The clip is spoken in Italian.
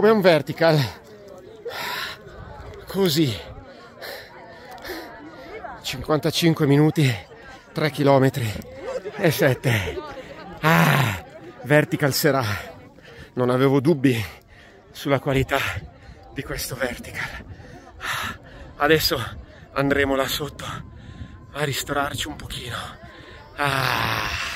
come un vertical così 55 minuti 3 km e 7 ah, vertical sarà non avevo dubbi sulla qualità di questo vertical ah, adesso andremo là sotto a ristorarci un pochino ah.